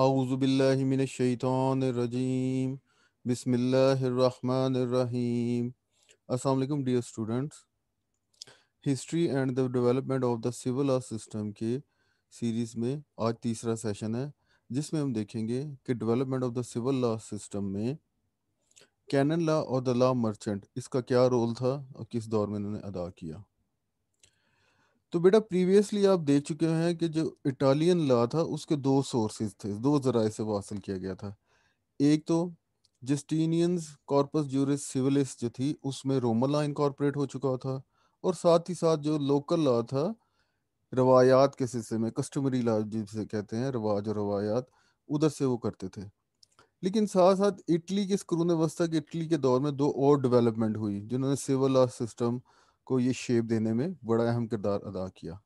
आउज़बिल्लिमिनशैतानरजीम बिस्मिल्लाहिर्रहमानिर्रहीम अस्सलाम dear students history and the development of the civil law system के series में आज तीसरा सेशन है जिसमें हम देखेंगे कि development of the civil law system में कैनन लॉ और द लॉ मर्चेंट इसका क्या रोल था और किस दौर में इन्होंने अदा किया तो बेटा प्रीवियसली आप देख चुके हैं कि जो इटालियन लॉ था उसके दो सोर्सेज थे दो जराए से वो हासिल किया गया था एक तो जस्टिनियंस कॉर्पस जूरिस सिविलिस जो थी उसमें रोमन लॉ इनकॉर्पोरेट हो चुका था और साथ ही साथ जो लोकल लॉ था रवायात के सिलसिले में कस्टमरी लॉ जिसे कहते हैं रवाज और रवायात उधर से वो करते थे लेकिन साथ साथ इटली के स्क्रून अवस्था के इटली के दौर में दो और डेवलपमेंट हुई जिन्होंने सिविल लॉ सिस्टम को ये शेप देने में बड़ा अहम किरदार अदा किया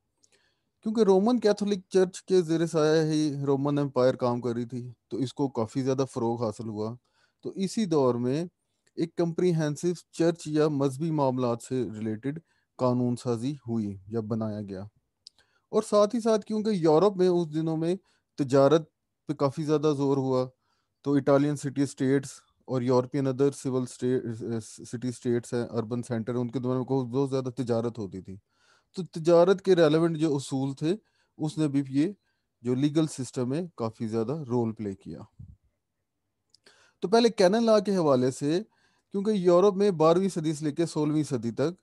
क्योंकि रोमन कैथोलिक चर्च के जेर साया ही रोमन एम्पायर काम कर रही थी तो इसको काफ़ी ज़्यादा फ़रोग हासिल हुआ तो इसी दौर में एक कम्प्रीहेंसिव चर्च या मजहबी मामला से रिलेटेड कानून साजी हुई या बनाया गया और साथ ही साथ क्योंकि यूरोप में उस दिनों में तजारत पे काफ़ी ज़्यादा जोर हुआ तो इटालियन सिटी स्टेट्स और European other civil city states हैं अर्बन सेंटर उनके दौरान बहुत ज़्यादा तजारत होती थी तो तजारत के रेलिवेंट जो असूल थे उसने भी ये जो लीगल सिस्टम है काफ़ी ज़्यादा रोल प्ले किया तो पहले कैनन लॉ के हवाले से क्योंकि यूरोप में बारहवीं सदी से लेकर सोलहवीं सदी तक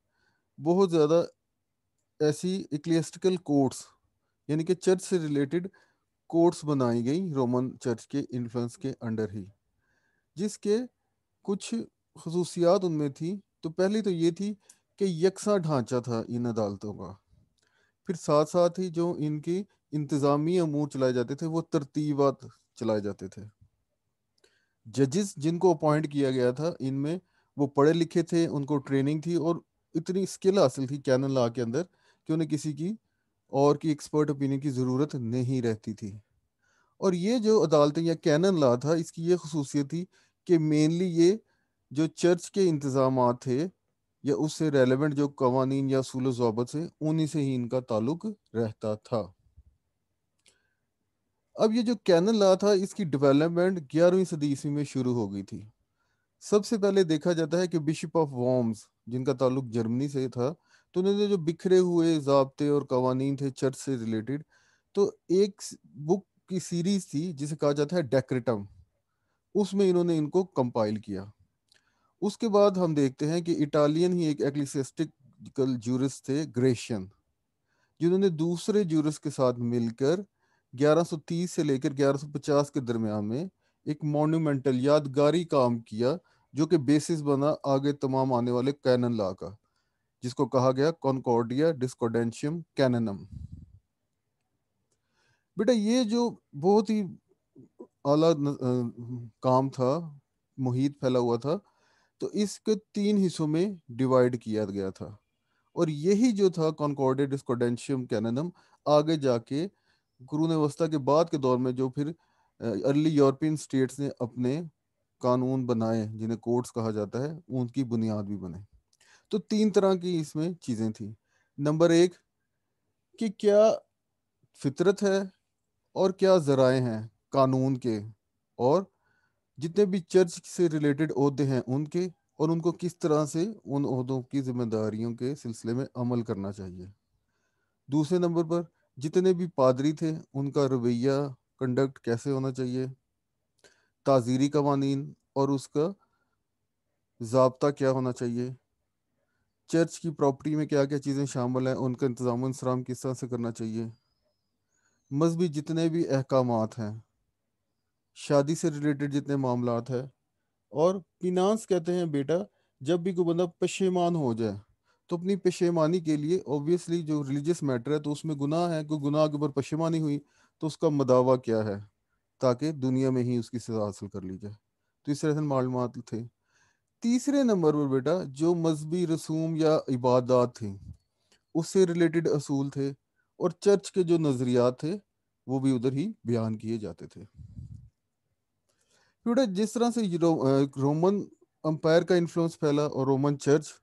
बहुत ज़्यादा ऐसी इक्लियस्टिकल कोर्ट्स यानी कि चर्च से रिलेटेड कोर्ट्स बनाई गई रोमन चर्च के इन्फ्लुएंस के अंडर ही जिसके कुछ खसूसियात उनमें थी तो पहली तो ये थी कि यकसा ढांचा था इन अदालतों का फिर साथ साथ ही जो इनकी इंतज़ामी अमूर चलाए जाते थे वो तरतीबात चलाए जाते थे जजिस जिनको अपॉइंट किया गया था इनमें वो पढ़े लिखे थे उनको ट्रेनिंग थी और इतनी स्किल हासिल थी कैनन लॉ के अंदर कि उन्हें किसी की और की एक्सपर्ट ओपिनियन की ज़रूरत नहीं रहती थी और ये जो अदालत या कैनन ला था इसकी ये खसूसियत थी कि मेनली ये जो चर्च के इंतज़ाम थे या उससे रेलिवेंट जो कवानीन या असूल जबत थे उन्हीं से ही इनका ताल्लुक रहता था अब ये जो कैनन ला था इसकी डेवलपमेंट ग्यारहवीं सदी ईस्वी में शुरू हो गई थी सबसे पहले देखा जाता है कि बिशप ऑफ वॉम्स जिनका ताल्लुक जर्मनी से था तो उन्होंने जो बिखरे हुए जबते और कवानीन थे चर्च से रिलेटेड तो एक बुक की सीरीज थी जिसे कहा जाता है डेक्रेटम उसमें इन्होंने इनको कंपाइल किया उसके बाद हम देखते हैं कि इटालियन ही एक एक्लिसिस्टिकल जूरिस थे ग्रेशियन जिन्होंने दूसरे जूरिस के साथ मिलकर 1130 से लेकर 1150 के दरमियान में एक मोन्यूमेंटल यादगारी काम किया जो कि बेसिस बना आगे तमाम आने वाले कैनन लॉ का जिसको कहा गया कॉनकॉर्डिया डिस्कोडेंशियम कैननम बेटा ये जो बहुत ही आला काम था मुहित फैला हुआ था तो इसके तीन हिस्सों में डिवाइड किया गया था और यही जो था कॉन्कॉर्डेड डिस्कॉर्डेंशियम आगे जाके गुरु व्यवस्था के बाद के दौर में जो फिर अर्ली यूरोपियन स्टेट्स ने अपने कानून बनाए जिन्हें कोर्ट्स कहा जाता है उनकी बुनियाद भी बने तो तीन तरह की इसमें चीजें थी नंबर एक कि क्या फितरत है और क्या जराए हैं कानून के और जितने भी चर्च से रिलेटेड अहदे हैं उनके और उनको किस तरह से उन अहदों की जिम्मेदारियों के सिलसिले में अमल करना चाहिए दूसरे नंबर पर जितने भी पादरी थे उनका रवैया कंडक्ट कैसे होना चाहिए ताजीरी कवानीन और उसका जबता क्या होना चाहिए चर्च की प्रॉपर्टी में क्या क्या चीज़ें शामिल हैं उनका इंतज़ाम इंसराम किस तरह से करना चाहिए मजहबी जितने भी अहकाम हैं शादी से रिलेटेड जितने मामला है और फिनांस कहते हैं बेटा जब भी कोई बंदा पेशेमान हो जाए तो अपनी पेशेमानी के लिए ऑब्वियसली जो रिलीजियस मैटर है तो उसमें गुनाह है कोई गुनाह के ऊपर पेशेमानी हुई तो उसका मदावा क्या है ताकि दुनिया में ही उसकी सजा हासिल कर ली जाए तो इस तरह से मालूम थे तीसरे नंबर पर बेटा जो मजहबी रसूम या इबादत थी उससे रिलेटेड असूल थे और चर्च के जो नज़रियात थे वो भी उधर ही बयान किए जाते थे जिस तरह से रोमन अम्पायर का इन्फ्लुएंस फैला और रोमन चर्च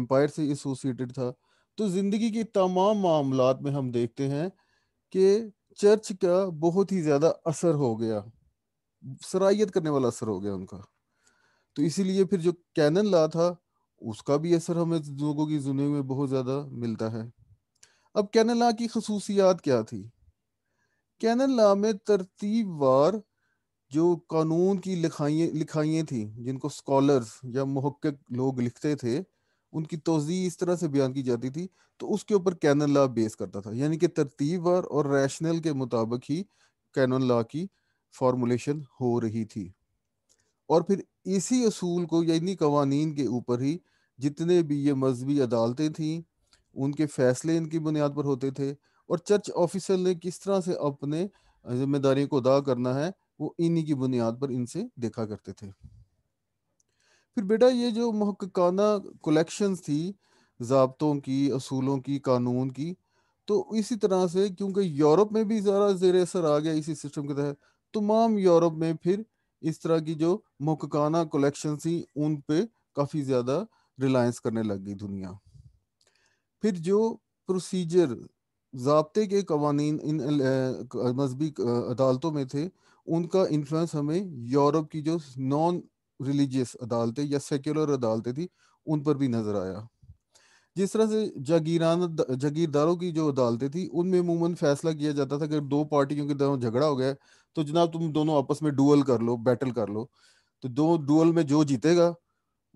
अम्पायर से एसोसिएटेड था तो ज़िंदगी के तमाम मामला में हम देखते हैं कि चर्च का बहुत ही ज़्यादा असर हो गया सराहियत करने वाला असर हो गया उनका तो इसीलिए फिर जो कैनन ला था उसका भी असर हमें लोगों की जुने में बहुत ज़्यादा मिलता है अब कैनल ला की खसूसियात क्या थी कैनल लॉ में तरतीब वार जो कानून की लिखाइए लिखाइयाँ थी जिनको स्कॉलर्स या महक्क लोग लिखते थे उनकी तोजी इस तरह से बयान की जाती थी तो उसके ऊपर कैनल लॉ बेस करता था यानी कि तरतीब वार और रैशनल के मुताबिक ही कैनल लॉ की फॉर्मुलेशन हो रही थी और फिर इसी असूल को यानी कवानीन के ऊपर ही जितने भी ये मजहबी अदालतें थीं उनके फैसले इनकी बुनियाद पर होते थे और चर्च ऑफिसर ने किस तरह से अपने जिम्मेदारी को अदा करना है वो इन्हीं की बुनियाद पर इनसे देखा करते थे फिर बेटा ये जो महकाना कलेक्शन थी जबतों की असूलों की कानून की तो इसी तरह से क्योंकि यूरोप में भी ज़रा जेर असर आ गया इसी सिस्टम के तहत तमाम यूरोप में फिर इस तरह की जो महकाना कलेक्शन थी उन पे काफ़ी ज़्यादा रिलायंस करने लग गई दुनिया फिर जो प्रोसीजर जबते के कवानीन इन मजहबी अदालतों में थे उनका इन्फ्लुएंस हमें यूरोप की जो नॉन रिलीजियस अदालतें या सेक्युलर अदालतें थी उन पर भी नजर आया जिस तरह से जागीरान जागीरदारों की जो अदालतें थी उनमें अमूमन फैसला किया जाता था अगर दो पार्टियों के दोनों झगड़ा हो गया तो जनाब तुम दोनों आपस में डुअल कर लो बैटल कर लो तो दो डुअल में जो जीतेगा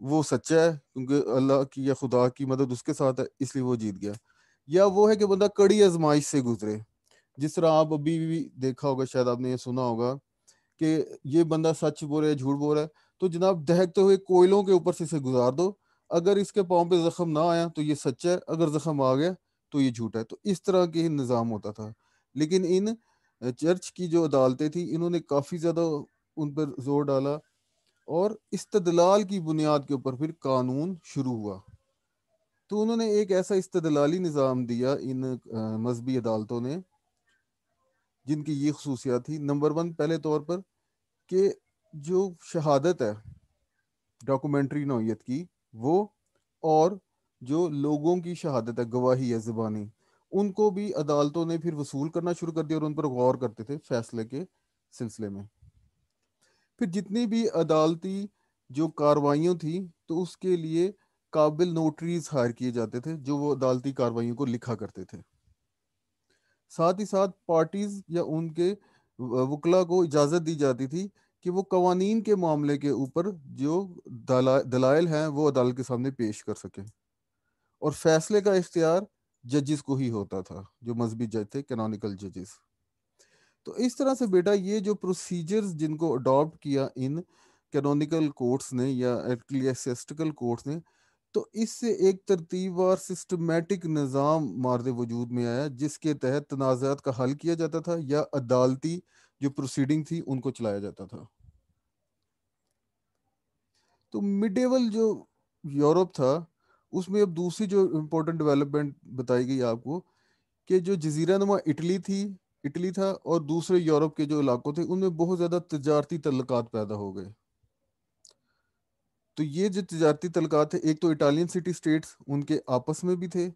वो सच्चा है क्योंकि अल्लाह की या खुदा की मदद उसके साथ है इसलिए वो जीत गया या वो है कि बंदा कड़ी आजमाइश से गुजरे जिस तरह आप अभी भी देखा होगा शायद आपने ये सुना होगा कि ये बंदा सच बोल रहा है झूठ बोल रहा है तो जनाब दहकते हुए कोयलों के ऊपर से इसे गुजार दो अगर इसके पाँव पे जख्म ना आया तो ये सच है अगर जख्म आ गया तो ये झूठ है तो इस तरह के निज़ाम होता था लेकिन इन चर्च की जो अदालतें थी इन्होंने काफ़ी ज़्यादा उन पर जोर डाला और इस्तदलाल की बुनियाद के ऊपर फिर कानून शुरू हुआ तो उन्होंने एक ऐसा इस्तदलाली निज़ाम दिया इन मजहबी अदालतों ने जिनकी ये खसूसियात थी नंबर वन पहले तौर पर कि जो शहादत है डॉक्यूमेंट्री नौीयत की वो और जो लोगों की शहादत है गवाही है ज़बानी उनको भी अदालतों ने फिर वसूल करना शुरू कर दिया और उन पर गौर करते थे फैसले के सिलसिले में फिर जितनी भी अदालती जो कार्रवाइयों थी तो उसके लिए काबिल नोटरीज हायर किए जाते थे जो वो अदालती कार्रवाइयों को लिखा करते थे साथ ही साथ पार्टीज या उनके वकला को इजाज़त दी जाती थी कि वो कवानीन के मामले के ऊपर जो दला, दलाइल हैं वो अदालत के सामने पेश कर सकें और फैसले का इख्तियार जजिस को ही होता था जो मजहबी जज थे कैनोनिकल जजिस तो इस तरह से बेटा ये जो प्रोसीजर्स जिनको अडॉप्ट किया इन कैनोनिकल कोर्ट्स ने या एटक्लियासिस्टिकल कोर्ट्स ने तो इससे एक तरतीबार सिस्टमेटिक निज़ाम मार्द वजूद में आया जिसके तहत तनाज़ात का हल किया जाता था या अदालती जो प्रोसीडिंग थी उनको चलाया जाता था तो मिडेवल जो यूरोप था उसमें अब दूसरी जो इम्पोर्टेंट डेवलपमेंट बताई गई आपको कि जो जजीरा नुमा इटली थी इटली था और दूसरे यूरोप के जो इलाकों थे उनमें बहुत ज़्यादा तजारती तल्लक़ात पैदा हो गए तो ये जो तजारती तल्लक़ात थे एक तो इटालियन सिटी स्टेट्स उनके आपस में भी थे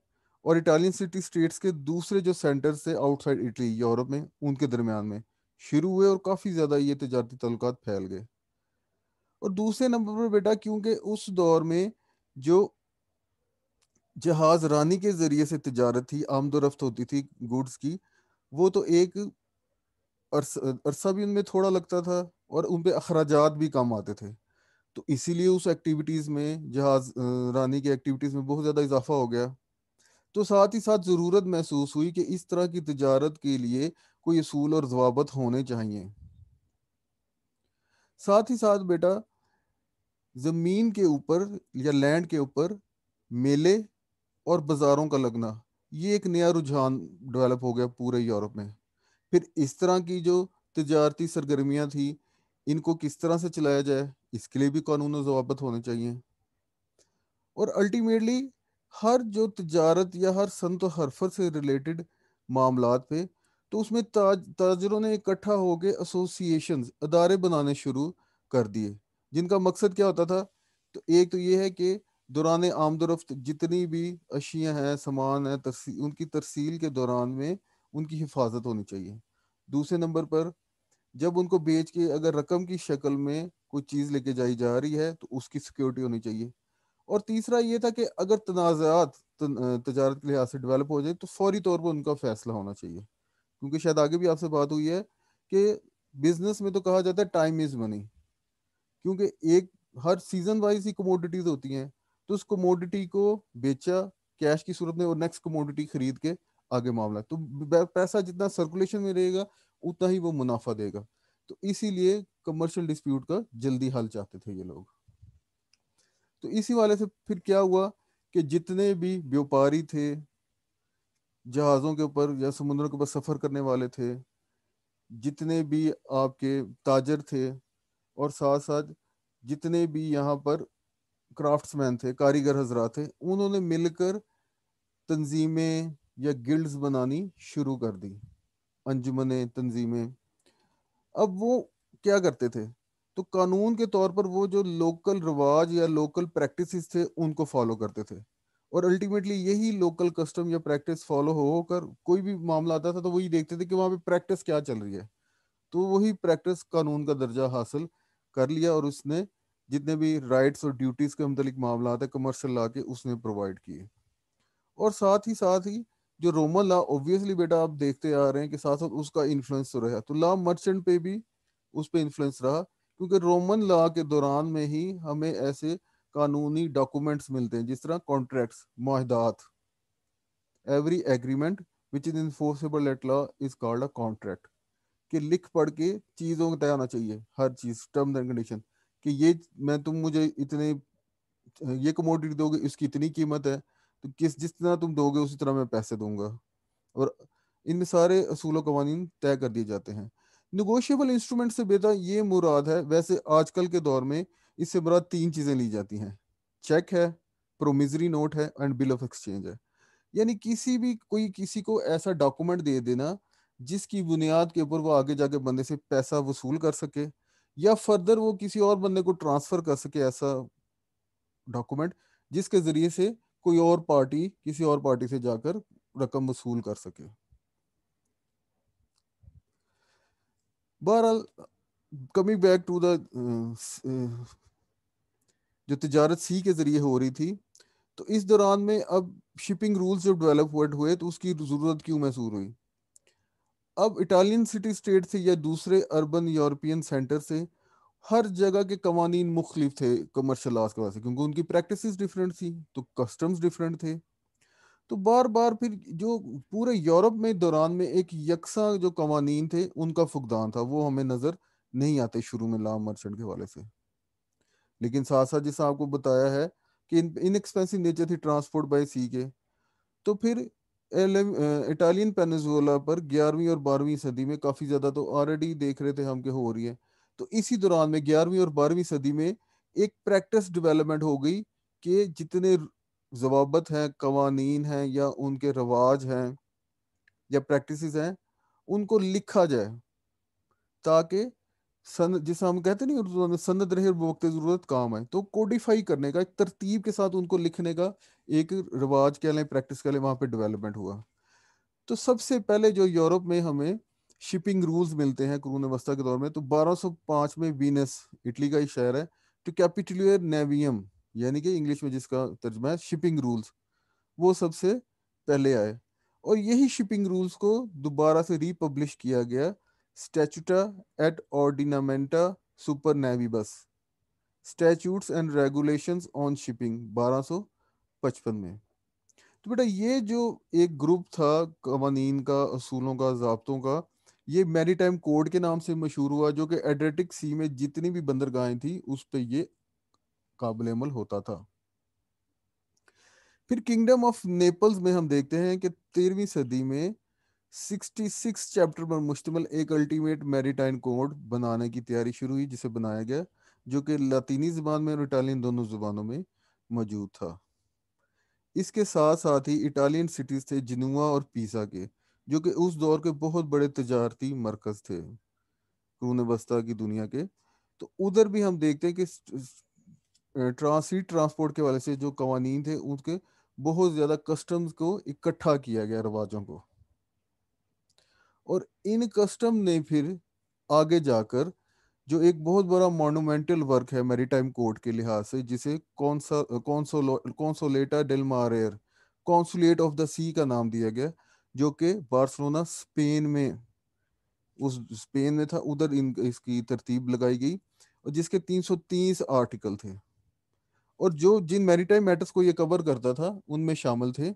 और इटालियन सिटी स्टेट्स के दूसरे जो सेंटर्स थे आउटसाइड इटली यूरोप में उनके दरमियान में शुरू हुए और काफ़ी ज़्यादा ये तजारती तल्लक़ात फैल गए और दूसरे नंबर पर बेटा क्योंकि उस दौर में जो जहाज रानी के ज़रिए से तजारत थी आमदोरफ्त होती थी गुड्स की वो तो एक अरसा भी उनमें थोड़ा लगता था और उन पे अखराज भी कम आते थे तो इसीलिए उस एक्टिविटीज़ में जहाज रानी की एक्टिविटीज़ में बहुत ज़्यादा इजाफा हो गया तो साथ ही साथ ज़रूरत महसूस हुई कि इस तरह की तजारत के लिए कोई असूल और जवाबत होने चाहिए साथ ही साथ बेटा ज़मीन के ऊपर या लैंड के ऊपर मेले और बाज़ारों का लगना ये एक नया रुझान डेवलप हो गया पूरे यूरोप में फिर इस तरह की जो तजारती सरगर्मियाँ थी इनको किस तरह से चलाया जाए इसके लिए भी कानून जवाबत होने चाहिए और अल्टीमेटली हर जो तजारत या हर संत हरफर से रिलेटेड मामला पे तो उसमें ताज ताजरों ने इकट्ठा होकर एसोसिएशन अदारे बनाने शुरू कर दिए जिनका मकसद क्या होता था तो एक तो ये है कि दौरान आमदरफ्त जितनी भी अशिया हैं सामान है तरसी, उनकी तरसील के दौरान में उनकी हिफाजत होनी चाहिए दूसरे नंबर पर जब उनको बेच के अगर रकम की शक्ल में कोई चीज़ लेके जाई जा रही है तो उसकी सिक्योरिटी होनी चाहिए और तीसरा ये था कि अगर तनाज़ात तजारत के लिहाज से डेवलप हो जाए तो फौरी तौर पर उनका फैसला होना चाहिए क्योंकि शायद आगे भी आपसे बात हुई है कि बिजनेस में तो कहा जाता है टाइम इज़ मनी क्योंकि एक हर सीज़न वाइज ही कमोडिटीज़ होती हैं तो उस कमोडिटी को बेचा कैश की सूरत में और नेक्स्ट कमोडिटी खरीद के आगे मामला तो पैसा जितना सर्कुलेशन में रहेगा उतना ही वो मुनाफा देगा तो इसीलिए कमर्शियल डिस्प्यूट का जल्दी हल चाहते थे ये लोग तो इसी वाले से फिर क्या हुआ कि जितने भी व्यापारी थे जहाज़ों के ऊपर या समुद्रों के ऊपर सफ़र करने वाले थे जितने भी आपके ताजर थे और साथ साथ जितने भी यहाँ पर क्राफ्ट्समैन थे कारीगर हजरा थे उन्होंने मिलकर तंजीमें या गिल्ड्स बनानी शुरू कर दी अंजुमने तंजीमें अब वो क्या करते थे तो कानून के तौर पर वो जो लोकल रिवाज या लोकल प्रैक्टिसेस थे उनको फॉलो करते थे और अल्टीमेटली यही लोकल कस्टम या प्रैक्टिस फॉलो होकर कोई भी मामला आता था तो वही देखते थे कि वहाँ पे प्रैक्टिस क्या चल रही है तो वही प्रैक्टिस कानून का दर्जा हासिल कर लिया और उसने जितने भी राइट्स और ड्यूटीज़ के मतलब मामला है कमर्शियल ला के उसने प्रोवाइड किए और साथ ही साथ ही जो रोमन लॉ ऑब्वियसली बेटा आप देखते आ रहे हैं कि साथ साथ उसका इन्फ्लुएंस तो रहा तो लॉ मर्चेंट पे भी उस पर इन्फ्लुएंस रहा क्योंकि रोमन लॉ के दौरान में ही हमें ऐसे कानूनी डॉक्यूमेंट्स मिलते हैं जिस तरह कॉन्ट्रैक्ट्स माहदात every agreement which is enforceable at law is called a contract कि लिख पढ़ के चीज़ों को तय होना चाहिए हर चीज़ टर्म्स एंड कंडीशन कि ये मैं तुम मुझे इतने ये कमोडिटी दोगे इसकी इतनी कीमत है तो किस जिस तरह तुम दोगे उसी तरह मैं पैसे दूंगा और इन सारे असूल कवानी तय कर दिए जाते हैं निगोशियबल इंस्ट्रूमेंट से बेटा ये मुराद है वैसे आजकल के दौर में इससे मुराद तीन चीज़ें ली जाती हैं चेक है प्रोमिजरी नोट है एंड बिल ऑफ एक्सचेंज है यानी किसी भी कोई किसी को ऐसा डॉक्यूमेंट दे देना जिसकी बुनियाद के ऊपर वो आगे जाके बंदे से पैसा वसूल कर सके या फर्दर वो किसी और बंदे को ट्रांसफर कर सके ऐसा डॉक्यूमेंट जिसके जरिए से कोई और पार्टी किसी और पार्टी से जाकर रकम वसूल कर सके बहरहाल कमिंग बैक टू द जो तजारत सी के जरिए हो रही थी तो इस दौरान में अब शिपिंग रूल्स जब डेवलप हुए तो उसकी ज़रूरत क्यों महसूस हुई अब इटालियन सिटी स्टेट से या दूसरे अर्बन यूरोपियन सेंटर से हर जगह के कवानीन मुख्तलिफ थे कमर्शल लॉज के वजह से क्योंकि उनकी प्रैक्टिस डिफरेंट थी तो कस्टम्स डिफरेंट थे तो बार बार फिर जो पूरे यूरोप में दौरान में एक यकसा जो कवानीन थे उनका फुकदान था वो हमें नज़र नहीं आते शुरू में लाभ मर्चेंट के हवाले से लेकिन साथ साथ जैसा आपको बताया है कि इन इनएक्सपेंसिव नेचर थी ट्रांसपोर्ट बाय सी के तो फिर इटालियन पेनजोला पर ग्यारहवीं और बारहवीं सदी में काफी ज्यादा तो ऑलरेडी देख रहे थे हम के हो रही है तो इसी दौरान में ग्यारहवीं और बारहवीं सदी में एक प्रैक्टिस डेवलपमेंट हो गई कि जितने जवाबत हैं कवानीन हैं या उनके रवाज हैं या प्रैक्टिस हैं उनको लिखा जाए ताकि सन जैसे हम कहते नहीं उर्दू में सनद रहे वक्त ज़रूरत काम है तो कोडिफाई करने का एक तरतीब के साथ उनको लिखने का एक रिवाज कह लें प्रैक्टिस कह लें वहाँ पर डेवलपमेंट हुआ तो सबसे पहले जो यूरोप में हमें शिपिंग रूल्स मिलते हैं करून अवस्था के दौर में तो 1205 में वीनस इटली का ही शहर है तो कैपिटलियर नेवियम यानी कि इंग्लिश में जिसका तर्जमा है शिपिंग रूल्स वो सबसे पहले आए और यही शिपिंग रूल्स को दोबारा से रीपब्लिश किया गया स्टैचूटा एट ऑर्डिनामेंटा सुपरनेविबस statutes and regulations on shipping 1255 में तो बेटा ये जो एक ग्रुप था कवानीन का असूलों का जबतों का ये मैरी टाइम कोड के नाम से मशहूर हुआ जो कि एड्रेटिक सी में जितनी भी बंदरगाहें थी उस पर ये काबिल अमल होता था फिर किंगडम ऑफ नेपल्स में हम देखते हैं कि तेरहवीं सदी में 66 चैप्टर पर मुश्तमल एक अल्टीमेट मेरिटाइन कोड बनाने की तैयारी शुरू हुई जिसे बनाया गया जो कि लातीनी ज़बान में और इटालियन दोनों जबानों में मौजूद था इसके साथ साथ ही इटालियन सिटीज़ थे जनुआ और पीसा के जो कि उस दौर के बहुत बड़े तजारती मरकज़ थे करून बस्ता की दुनिया के तो उधर भी हम देखते हैं कि ट्रांसिट ट्रांसपोर्ट के वाले से जो कवानीन थे उनके बहुत ज़्यादा कस्टम्स को इकट्ठा किया गया रवाजों को और इन कस्टम ने फिर आगे जाकर जो एक बहुत बड़ा मोनूमेंटल वर्क है मैरीटाइम कोर्ट के लिहाज से जिसे कौनसोलेटा डेल मारेर कौनसुलेट ऑफ द सी का नाम दिया गया जो कि बार्सलोना स्पेन में उस स्पेन में था उधर इन इसकी तरतीब लगाई गई और जिसके 330 आर्टिकल थे और जो जिन मैरीटाइम मैटर्स को ये कवर करता था उनमें शामिल थे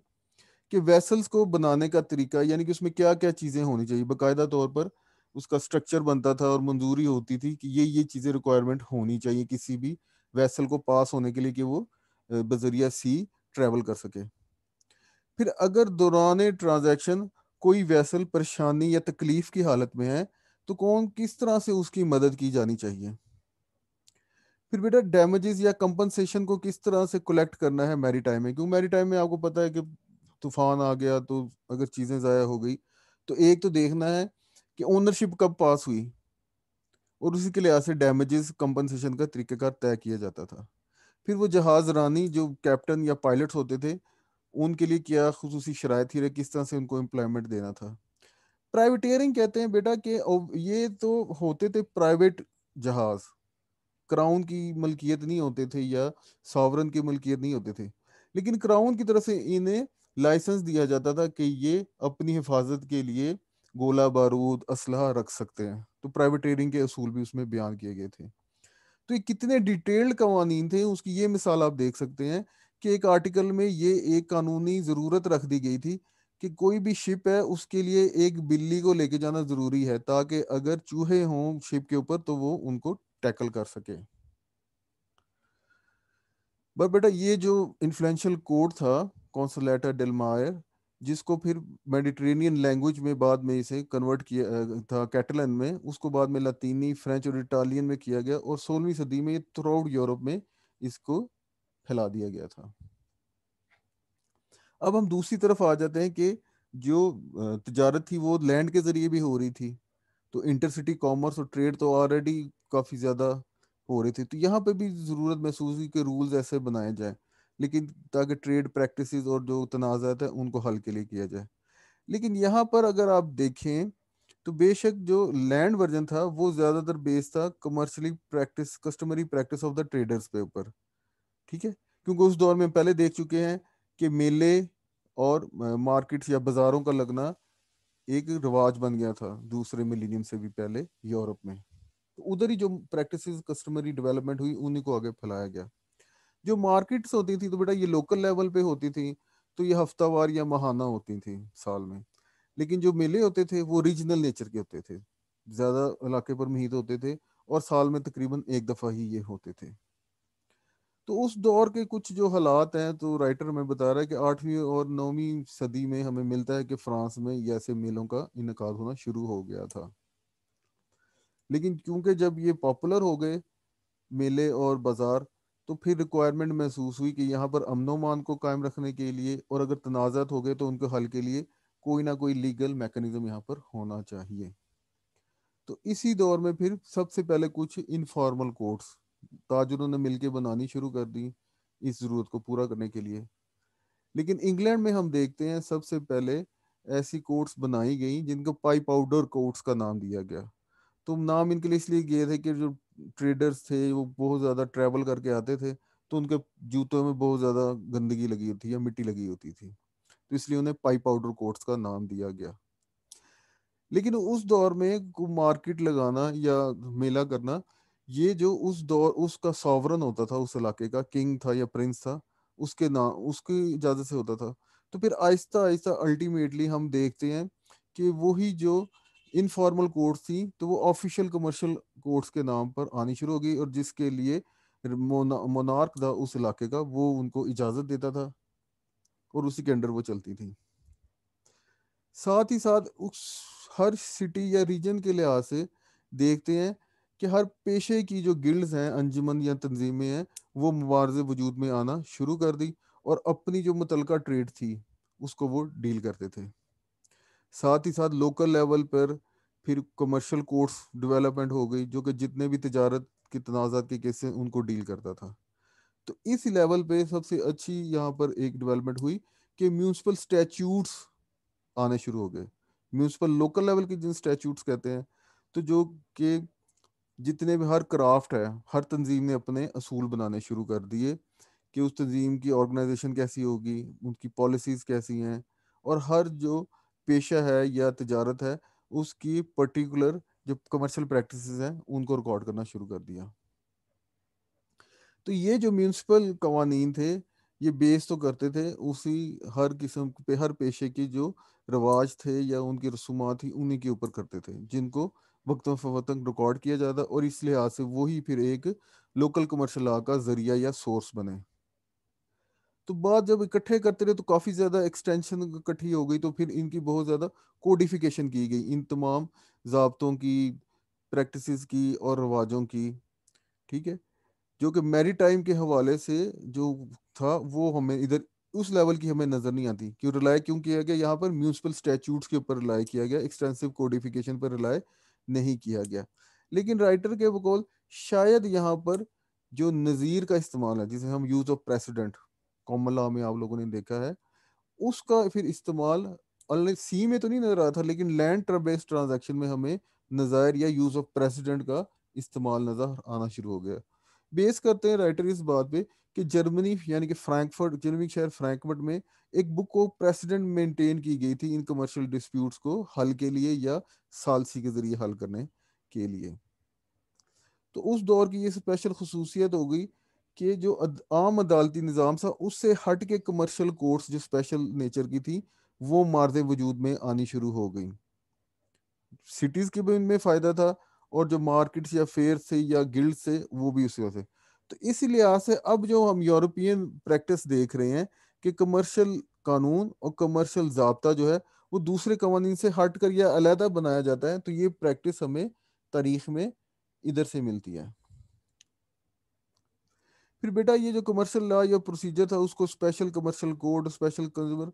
कि वेसल्स को बनाने का तरीका यानी कि उसमें क्या क्या चीजें होनी चाहिए बाकायदा तौर पर उसका स्ट्रक्चर बनता था और मंजूरी होती थी कि ये ये चीजें रिक्वायरमेंट होनी चाहिए किसी भी वेसल को पास होने के लिए कि वो बजरिया सी ट्रेवल कर सके फिर अगर दौरान ट्रांजेक्शन कोई वैसल परेशानी या तकलीफ की हालत में है तो कौन किस तरह से उसकी मदद की जानी चाहिए फिर बेटा डैमेजेस या कंपनसेशन को किस तरह से कलेक्ट करना है टाइम में क्यों टाइम में आपको पता है कि तूफान आ गया तो अगर चीजें जाया हो गई तो एक तो देखना है कि ओनरशिप कब पास हुई और उसी के लिहाज से डैमेजेस कंपनसेशन का तरीकेकार तय किया जाता था फिर वो जहाज रानी जो कैप्टन या पायलट होते थे उनके लिए क्या खसूस शराय थी किस तरह से उनको एम्प्लॉयमेंट देना था प्राइवेटियरिंग कहते हैं बेटा कि ये तो होते थे प्राइवेट जहाज क्राउन की मलकियत नहीं होते थे या सावरन की मलकियत नहीं होते थे लेकिन क्राउन की तरफ से इन्हें लाइसेंस दिया जाता था कि ये अपनी हिफाजत के लिए गोला बारूद असल रख सकते हैं तो प्राइवेटेरिंग के असूल भी उसमें बयान किए गए थे तो ये कितने डिटेल्ड कवानीन थे उसकी ये मिसाल आप देख सकते हैं कि एक आर्टिकल में ये एक कानूनी ज़रूरत रख दी गई थी कि कोई भी शिप है उसके लिए एक बिल्ली को लेके जाना ज़रूरी है ताकि अगर चूहे हों शिप के ऊपर तो वो उनको टैकल कर सके बट बेटा ये जो इन्फ्लुएंशियल कोड था कॉन्सुलेटा डेलमायर जिसको फिर मेडिटेरेनियन लैंग्वेज में बाद में इसे कन्वर्ट किया था कैटलन में उसको बाद में लातीनी फ्रेंच और इटालियन में किया गया और सोलहवीं सदी में थ्रू आउट यूरोप में इसको फैला दिया गया था अब हम दूसरी तरफ आ जाते हैं कि जो तजारत थी वो लैंड के जरिए भी हो रही थी तो इंटरसिटी कॉमर्स और ट्रेड तो ऑलरेडी काफ़ी ज़्यादा हो रही थी तो यहाँ पे भी ज़रूरत महसूस हुई कि रूल्स ऐसे बनाए जाए लेकिन ताकि ट्रेड प्रैक्टिस और जो तनाज़ात है उनको हल के लिए किया जाए लेकिन यहाँ पर अगर आप देखें तो बेशक जो लैंड वर्जन था वो ज़्यादातर बेस था commercially practice customary practice of the traders पे ऊपर ठीक है क्योंकि उस दौर में पहले देख चुके हैं कि मेले और मार्केट्स या बाज़ारों का लगना एक रिवाज बन गया था दूसरे मिलीनियम से भी पहले यूरोप में तो उधर ही जो प्रैक्टिस कस्टमरी डेवलपमेंट हुई उन्हीं को आगे फैलाया गया जो मार्केट्स होती थी तो बेटा ये लोकल लेवल पे होती थी तो ये हफ्तावार या महाना होती थी साल में लेकिन जो मेले होते थे वो रीजनल नेचर के होते थे ज़्यादा इलाके पर महीद होते थे और साल में तकरीबन एक दफ़ा ही ये होते थे तो उस दौर के कुछ जो हालात हैं तो राइटर में बता रहा है कि आठवीं और नौवीं सदी में हमें मिलता है कि फ्रांस में ऐसे मेलों का इनका होना शुरू हो गया था लेकिन क्योंकि जब ये पॉपुलर हो गए मेले और बाजार तो फिर रिक्वायरमेंट महसूस हुई कि यहाँ पर अमनोमान को कायम रखने के लिए और अगर तनाज़ात हो गए तो उनके हल के लिए कोई ना कोई लीगल मैकेनिज्म यहाँ पर होना चाहिए तो इसी दौर में फिर सबसे पहले कुछ इनफॉर्मल कोर्ट्स ताजरों ने मिलकर बनानी शुरू कर दी इस ज़रूरत को पूरा करने के लिए लेकिन इंग्लैंड में हम देखते हैं सबसे पहले ऐसी कोर्ट्स बनाई गई जिनको पाई पाउडर कोर्ट्स का नाम दिया गया तो नाम इनके लिए इसलिए गए थे कि जो ट्रेडर्स थे वो बहुत ज़्यादा ट्रेवल करके आते थे तो उनके जूतों में बहुत ज़्यादा गंदगी लगी होती या मिट्टी लगी होती थी तो इसलिए उन्हें पाइप पाउडर कोट्स का नाम दिया गया लेकिन उस दौर में मार्केट लगाना या मेला करना ये जो उस दौर उसका सॉवरन होता था उस इलाके का किंग था या प्रिंस था उसके नाम उसकी इजाजत से होता था तो फिर आहिस्ता आहिस्ता अल्टीमेटली हम देखते हैं कि वही जो इनफॉर्मल कोर्स थी तो वो ऑफिशियल कमर्शियल कोड्स के नाम पर आनी शुरू हो गई और जिसके लिए मोनार्क था उस इलाके का वो उनको इजाज़त देता था और उसी के अंडर वो चलती थी साथ ही साथ उस हर सिटी या रीजन के लिहाज से देखते हैं कि हर पेशे की जो गिल्ड्स हैं अंजुमन या तंजीमें हैं वो मुबारजे वजूद में आना शुरू कर दी और अपनी जो मुतलका ट्रेड थी उसको वो डील करते थे साथ ही साथ लोकल लेवल पर फिर कमर्शियल कोर्ट्स डेवलपमेंट हो गई जो कि जितने भी तजारत के तनाज़ात के केसेस उनको डील करता था तो इस लेवल पे सबसे अच्छी यहाँ पर एक डेवलपमेंट हुई कि म्यूनसिपल स्टैचूट्स आने शुरू हो गए म्यूनसिपल लोकल लेवल के जिन स्टैचूट्स कहते हैं तो जो कि जितने भी हर क्राफ्ट है हर तंजीम ने अपने असूल बनाने शुरू कर दिए कि उस तंजीम की ऑर्गेनाइजेशन कैसी होगी उनकी पॉलिसीज़ कैसी हैं और हर जो पेशा है या तजारत है उसकी पर्टिकुलर जो कमर्शियल प्रैक्टिस हैं उनको रिकॉर्ड करना शुरू कर दिया तो ये जो म्यूनसिपल कवानीन थे ये बेस तो करते थे उसी हर किस्म पे हर पेशे के जो रवाज थे या उनकी रसूमात थी उन्हीं के ऊपर करते थे जिनको वक्तों फवतन रिकॉर्ड किया जाता और इस लिहाज से वही फिर एक लोकल कमर्शल लॉ का जरिया या सोर्स बने तो बाद जब इकट्ठे करते रहे तो काफी ज्यादा एक्सटेंशन इकट्ठी हो गई तो फिर इनकी बहुत ज्यादा कोडिफिकेशन की गई इन तमाम जबतों की प्रैक्टिस की और रवाजों की ठीक है जो कि मेरी टाइम के हवाले से जो था वो हमें इधर उस लेवल की हमें नजर नहीं आती क्यों रिलाय क्यों किया गया यहाँ पर म्यूनसिपल स्टैचूट्स के ऊपर रिलाय किया गया एक्सटेंसिव कोडिफिकेशन पर रिलाय नहीं किया गया लेकिन राइटर के बकौल शायद यहाँ पर जो नज़ीर का इस्तेमाल है जिसे हम यूज ऑफ प्रेसिडेंट कोमला में आप लोगों ने देखा है उसका फिर इस्तेमाल सी में तो नहीं नजर आ था लेकिन लैंड बेस्ड ट्रांजेक्शन में हमें नजर या यूज ऑफ प्रेसिडेंट का इस्तेमाल नजर आना शुरू हो गया बेस करते हैं राइटर इस बात पे कि जर्मनी यानी कि फ्रैंकफर्ट जर्मनी शहर फ्रैंकफर्ट में एक बुक को प्रेसिडेंट मेंटेन की गई थी इन कमर्शियल डिस्प्यूट्स को हल के लिए या सालसी के जरिए हल करने के लिए तो उस दौर की ये स्पेशल खसूसियत हो गई कि जो आम अदालती निज़ाम था उससे हट के कमर्शल कोर्ट्स जो स्पेशल नेचर की थी वो मारते वजूद में आनी शुरू हो गई सिटीज़ के भी इनमें फ़ायदा था और जो मार्केट्स या फेयर से या गिल्ड से वो भी उसी से तो इसी लिहाज से अब जो हम यूरोपियन प्रैक्टिस देख रहे हैं कि कमर्शल कानून और कमर्शल जबता जो है वो दूसरे कवानी से हट कर या अलहदा बनाया जाता है तो ये प्रैक्टिस हमें तारीख में इधर से मिलती है फिर बेटा ये जो कमर्शियल लॉ या प्रोसीजर था उसको special commercial code special consumer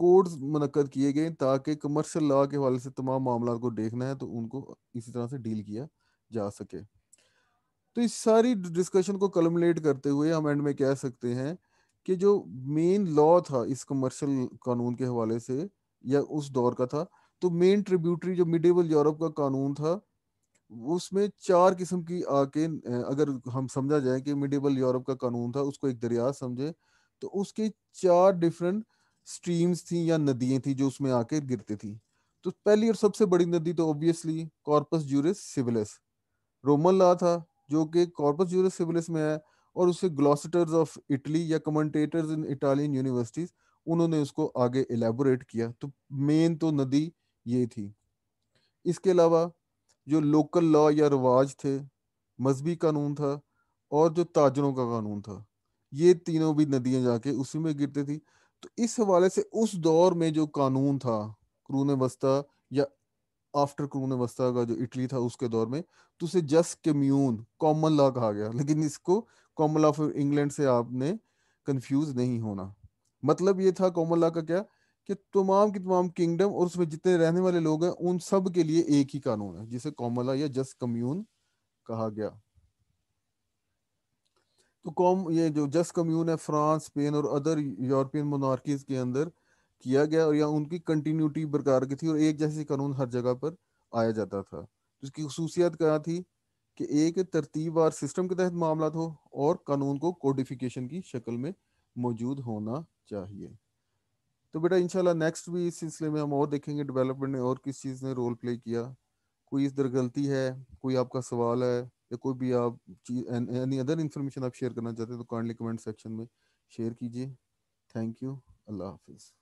code मनकद किए गए ताकि कमर्शियल लॉ के हवाले से तमाम मामला को देखना है तो उनको इसी तरह से डील किया जा सके तो इस सारी डिस्कशन को कलमलेट करते हुए हम एंड में कह सकते हैं कि जो मेन लॉ था इस कमर्शियल कानून के हवाले से या उस दौर का था तो मेन ट्रिब्यूटरी जो मिडेबल यूरोप का कानून था उसमें चार किस्म की आके अगर हम समझा जाए कि मिडिबल यूरोप का कानून था उसको एक दरिया समझे तो उसके चार डिफरेंट स्ट्रीम्स थी या नदियां थी जो उसमें आके गिरती थी तो पहली और सबसे बड़ी नदी तो ऑब्वियसली कॉर्पस जूरिस सिविलिस रोमन लॉ था जो कि कॉर्पस जूरिस सिविलिस में है और उसे ग्लॉसिटर्स ऑफ इटली या कमेंटेटर्स इन इटालियन यूनिवर्सिटीज उन्होंने उसको आगे एलेबोरेट किया तो मेन तो नदी ये थी इसके अलावा जो लोकल लॉ या रिवाज थे मजहबी कानून था और जो ताजरों का कानून था ये तीनों भी नदियां जाके उसी में गिरती थी तो इस हवाले से उस दौर में जो कानून था क्रून वस्ता या आफ्टर क्रून वस्ता का जो इटली था उसके दौर में तो उसे जस्ट कम्यून कॉमन लॉ कहा गया लेकिन इसको कॉमन लॉ ऑफ इंग्लैंड से आपने कंफ्यूज नहीं होना मतलब ये था कॉमन लॉ का क्या कि तमाम की तमाम किंगडम और उसमें जितने रहने वाले लोग हैं उन सब के लिए एक ही कानून है जिसे कॉमला या जस्ट कम्यून कहा गया तो कॉम ये जो जस्ट कम्यून है फ्रांस स्पेन और अदर यूरोपियन मोनार्कीज के अंदर किया गया और या उनकी कंटिन्यूटी बरकरार की थी और एक जैसे कानून हर जगह पर आया जाता था उसकी तो खसूसियात क्या थी कि एक तरतीबार सिस्टम के तहत मामला हो और कानून को कोडिफिकेशन की शक्ल में मौजूद होना चाहिए तो बेटा इनशाला नेक्स्ट भी इस सिलसिले में हम और देखेंगे डेवलपमेंट ने और किस चीज़ ने रोल प्ले किया कोई इस दर गलती है कोई आपका सवाल है या कोई भी आप एनी अदर इन्फॉर्मेशन आप शेयर करना चाहते हैं तो काइंडली कमेंट सेक्शन में शेयर कीजिए थैंक यू अल्लाह हाफिज़